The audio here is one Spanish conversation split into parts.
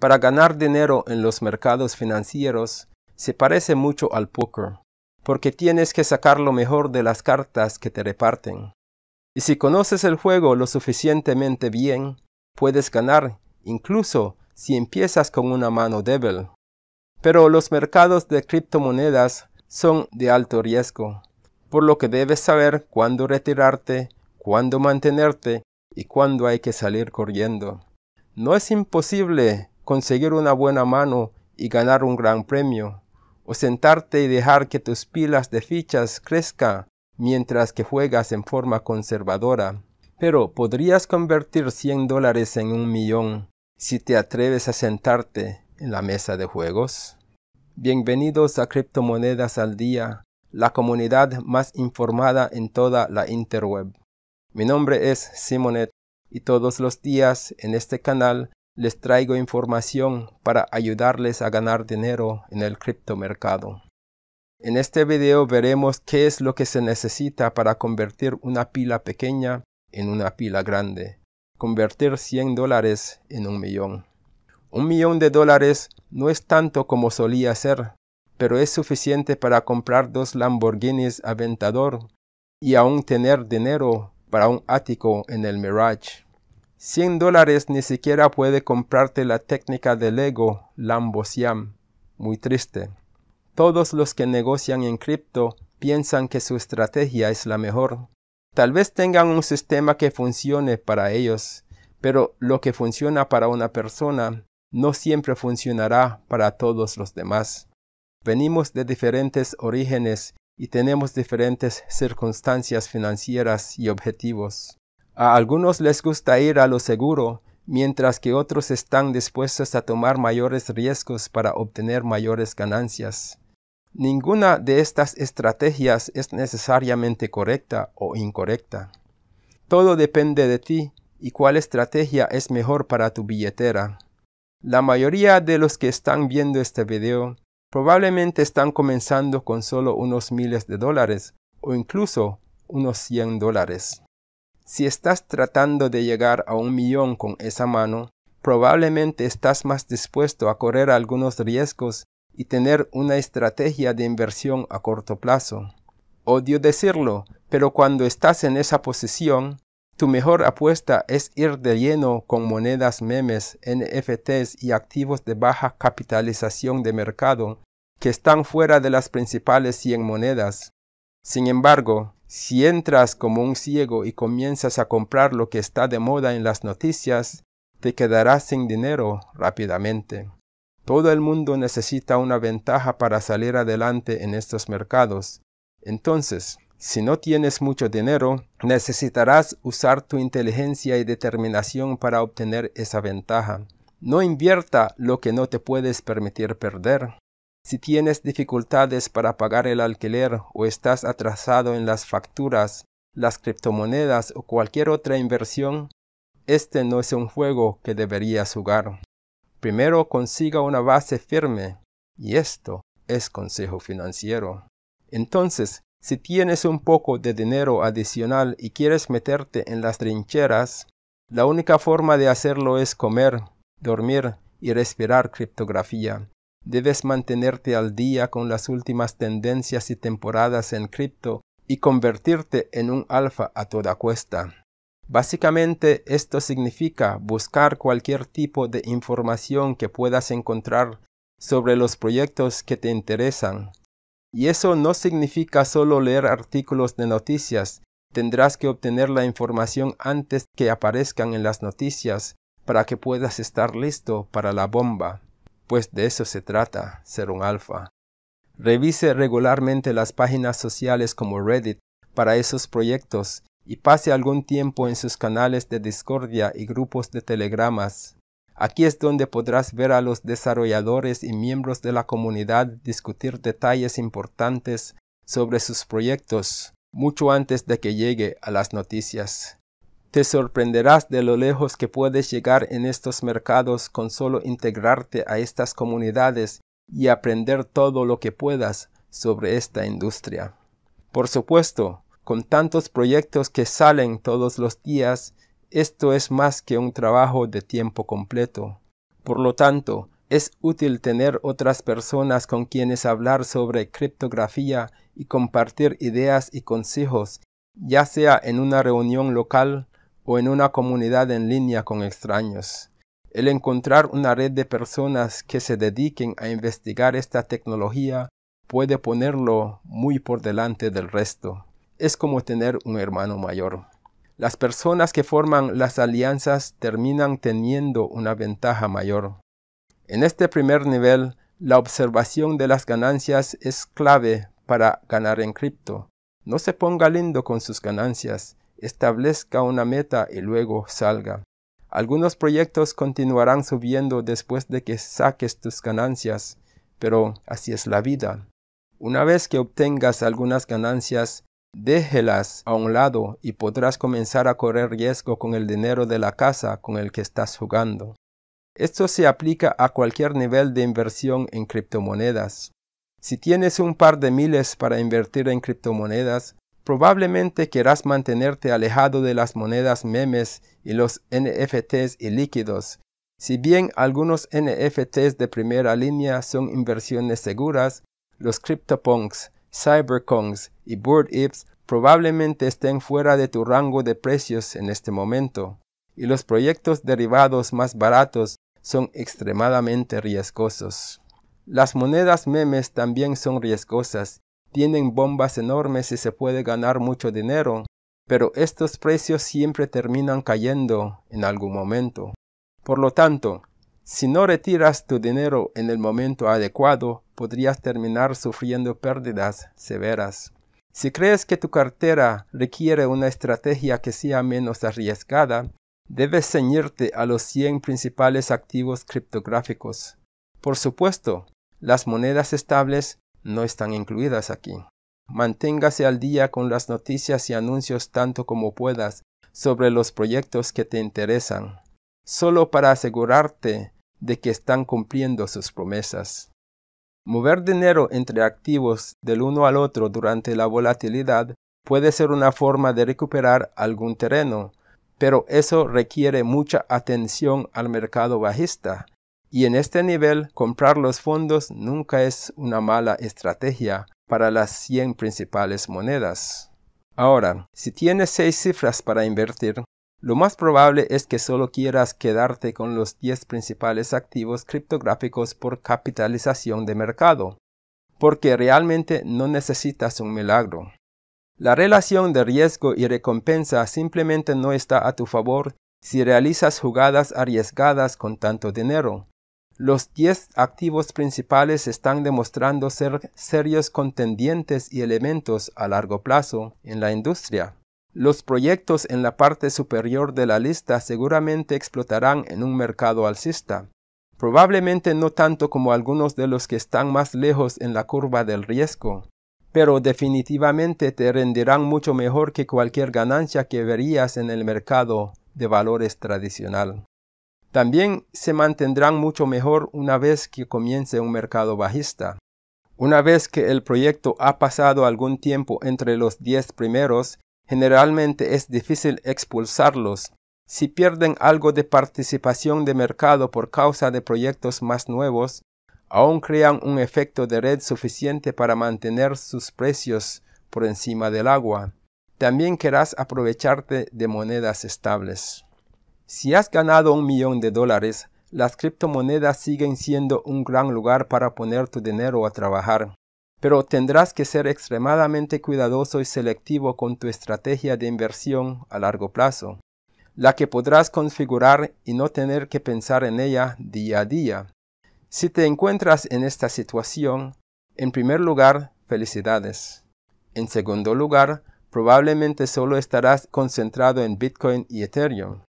para ganar dinero en los mercados financieros se parece mucho al poker, porque tienes que sacar lo mejor de las cartas que te reparten. Y si conoces el juego lo suficientemente bien, puedes ganar incluso si empiezas con una mano débil. Pero los mercados de criptomonedas son de alto riesgo, por lo que debes saber cuándo retirarte, cuándo mantenerte y cuándo hay que salir corriendo. No es imposible conseguir una buena mano y ganar un gran premio, o sentarte y dejar que tus pilas de fichas crezca mientras que juegas en forma conservadora. Pero podrías convertir 100 dólares en un millón si te atreves a sentarte en la mesa de juegos. Bienvenidos a Criptomonedas al Día, la comunidad más informada en toda la interweb. Mi nombre es Simonet y todos los días en este canal les traigo información para ayudarles a ganar dinero en el criptomercado. En este video veremos qué es lo que se necesita para convertir una pila pequeña en una pila grande. Convertir 100 dólares en un millón. Un millón de dólares no es tanto como solía ser, pero es suficiente para comprar dos Lamborghinis Aventador y aún tener dinero para un ático en el Mirage. 100 dólares ni siquiera puede comprarte la técnica del ego, siam Muy triste. Todos los que negocian en cripto piensan que su estrategia es la mejor. Tal vez tengan un sistema que funcione para ellos, pero lo que funciona para una persona no siempre funcionará para todos los demás. Venimos de diferentes orígenes y tenemos diferentes circunstancias financieras y objetivos. A algunos les gusta ir a lo seguro, mientras que otros están dispuestos a tomar mayores riesgos para obtener mayores ganancias. Ninguna de estas estrategias es necesariamente correcta o incorrecta. Todo depende de ti y cuál estrategia es mejor para tu billetera. La mayoría de los que están viendo este video probablemente están comenzando con solo unos miles de dólares o incluso unos 100 dólares. Si estás tratando de llegar a un millón con esa mano, probablemente estás más dispuesto a correr algunos riesgos y tener una estrategia de inversión a corto plazo. Odio decirlo, pero cuando estás en esa posición, tu mejor apuesta es ir de lleno con monedas memes, NFTs y activos de baja capitalización de mercado que están fuera de las principales 100 monedas. Sin embargo, si entras como un ciego y comienzas a comprar lo que está de moda en las noticias, te quedarás sin dinero rápidamente. Todo el mundo necesita una ventaja para salir adelante en estos mercados. Entonces, si no tienes mucho dinero, necesitarás usar tu inteligencia y determinación para obtener esa ventaja. No invierta lo que no te puedes permitir perder. Si tienes dificultades para pagar el alquiler o estás atrasado en las facturas, las criptomonedas o cualquier otra inversión, este no es un juego que deberías jugar. Primero consiga una base firme, y esto es consejo financiero. Entonces, si tienes un poco de dinero adicional y quieres meterte en las trincheras, la única forma de hacerlo es comer, dormir y respirar criptografía. Debes mantenerte al día con las últimas tendencias y temporadas en cripto y convertirte en un alfa a toda cuesta. Básicamente esto significa buscar cualquier tipo de información que puedas encontrar sobre los proyectos que te interesan. Y eso no significa solo leer artículos de noticias, tendrás que obtener la información antes que aparezcan en las noticias para que puedas estar listo para la bomba pues de eso se trata, ser un alfa. Revise regularmente las páginas sociales como Reddit para esos proyectos y pase algún tiempo en sus canales de discordia y grupos de telegramas. Aquí es donde podrás ver a los desarrolladores y miembros de la comunidad discutir detalles importantes sobre sus proyectos mucho antes de que llegue a las noticias. Te sorprenderás de lo lejos que puedes llegar en estos mercados con solo integrarte a estas comunidades y aprender todo lo que puedas sobre esta industria. Por supuesto, con tantos proyectos que salen todos los días, esto es más que un trabajo de tiempo completo. Por lo tanto, es útil tener otras personas con quienes hablar sobre criptografía y compartir ideas y consejos, ya sea en una reunión local o en una comunidad en línea con extraños. El encontrar una red de personas que se dediquen a investigar esta tecnología puede ponerlo muy por delante del resto. Es como tener un hermano mayor. Las personas que forman las alianzas terminan teniendo una ventaja mayor. En este primer nivel, la observación de las ganancias es clave para ganar en cripto. No se ponga lindo con sus ganancias establezca una meta y luego salga. Algunos proyectos continuarán subiendo después de que saques tus ganancias, pero así es la vida. Una vez que obtengas algunas ganancias, déjelas a un lado y podrás comenzar a correr riesgo con el dinero de la casa con el que estás jugando. Esto se aplica a cualquier nivel de inversión en criptomonedas. Si tienes un par de miles para invertir en criptomonedas, Probablemente querrás mantenerte alejado de las monedas memes y los NFTs y líquidos. Si bien algunos NFTs de primera línea son inversiones seguras, los CryptoPunks, CyberKongs y Bored ips probablemente estén fuera de tu rango de precios en este momento, y los proyectos derivados más baratos son extremadamente riesgosos. Las monedas memes también son riesgosas tienen bombas enormes y se puede ganar mucho dinero, pero estos precios siempre terminan cayendo en algún momento. Por lo tanto, si no retiras tu dinero en el momento adecuado, podrías terminar sufriendo pérdidas severas. Si crees que tu cartera requiere una estrategia que sea menos arriesgada, debes ceñirte a los 100 principales activos criptográficos. Por supuesto, las monedas estables no están incluidas aquí. Manténgase al día con las noticias y anuncios tanto como puedas sobre los proyectos que te interesan, solo para asegurarte de que están cumpliendo sus promesas. Mover dinero entre activos del uno al otro durante la volatilidad puede ser una forma de recuperar algún terreno, pero eso requiere mucha atención al mercado bajista y en este nivel, comprar los fondos nunca es una mala estrategia para las 100 principales monedas. Ahora, si tienes 6 cifras para invertir, lo más probable es que solo quieras quedarte con los 10 principales activos criptográficos por capitalización de mercado, porque realmente no necesitas un milagro. La relación de riesgo y recompensa simplemente no está a tu favor si realizas jugadas arriesgadas con tanto dinero, los 10 activos principales están demostrando ser serios contendientes y elementos a largo plazo en la industria. Los proyectos en la parte superior de la lista seguramente explotarán en un mercado alcista, probablemente no tanto como algunos de los que están más lejos en la curva del riesgo, pero definitivamente te rendirán mucho mejor que cualquier ganancia que verías en el mercado de valores tradicional. También se mantendrán mucho mejor una vez que comience un mercado bajista. Una vez que el proyecto ha pasado algún tiempo entre los diez primeros, generalmente es difícil expulsarlos. Si pierden algo de participación de mercado por causa de proyectos más nuevos, aún crean un efecto de red suficiente para mantener sus precios por encima del agua. También querrás aprovecharte de monedas estables. Si has ganado un millón de dólares, las criptomonedas siguen siendo un gran lugar para poner tu dinero a trabajar, pero tendrás que ser extremadamente cuidadoso y selectivo con tu estrategia de inversión a largo plazo, la que podrás configurar y no tener que pensar en ella día a día. Si te encuentras en esta situación, en primer lugar, felicidades. En segundo lugar, probablemente solo estarás concentrado en Bitcoin y Ethereum.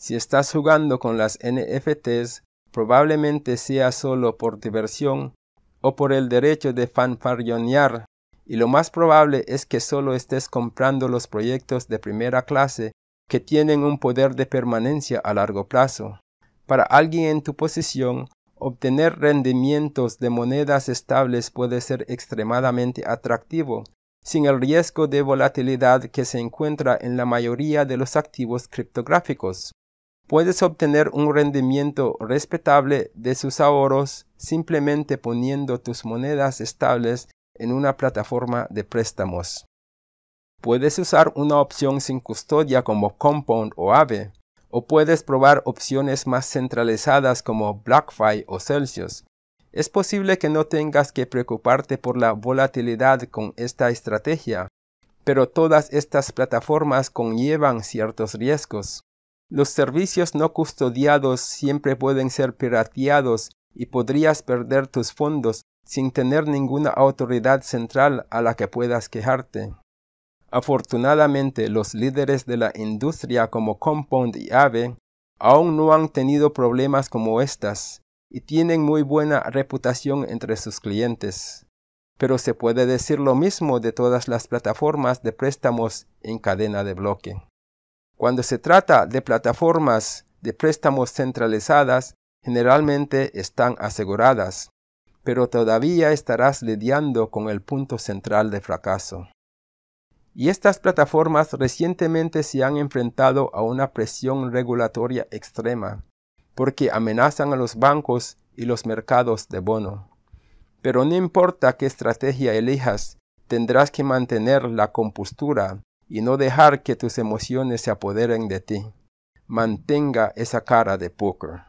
Si estás jugando con las NFTs, probablemente sea solo por diversión o por el derecho de fanfarronear, y lo más probable es que solo estés comprando los proyectos de primera clase que tienen un poder de permanencia a largo plazo. Para alguien en tu posición, obtener rendimientos de monedas estables puede ser extremadamente atractivo, sin el riesgo de volatilidad que se encuentra en la mayoría de los activos criptográficos. Puedes obtener un rendimiento respetable de sus ahorros simplemente poniendo tus monedas estables en una plataforma de préstamos. Puedes usar una opción sin custodia como Compound o AVE, o puedes probar opciones más centralizadas como BlackFi o Celsius. Es posible que no tengas que preocuparte por la volatilidad con esta estrategia, pero todas estas plataformas conllevan ciertos riesgos. Los servicios no custodiados siempre pueden ser pirateados y podrías perder tus fondos sin tener ninguna autoridad central a la que puedas quejarte. Afortunadamente, los líderes de la industria como Compound y Ave aún no han tenido problemas como estas y tienen muy buena reputación entre sus clientes. Pero se puede decir lo mismo de todas las plataformas de préstamos en cadena de bloque. Cuando se trata de plataformas de préstamos centralizadas, generalmente están aseguradas, pero todavía estarás lidiando con el punto central de fracaso. Y estas plataformas recientemente se han enfrentado a una presión regulatoria extrema, porque amenazan a los bancos y los mercados de bono. Pero no importa qué estrategia elijas, tendrás que mantener la compostura y no dejar que tus emociones se apoderen de ti. Mantenga esa cara de poker.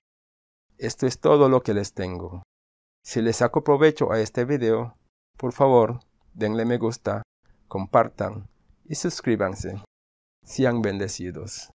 Esto es todo lo que les tengo. Si les saco provecho a este video, por favor, denle me gusta, compartan y suscríbanse. Sean bendecidos.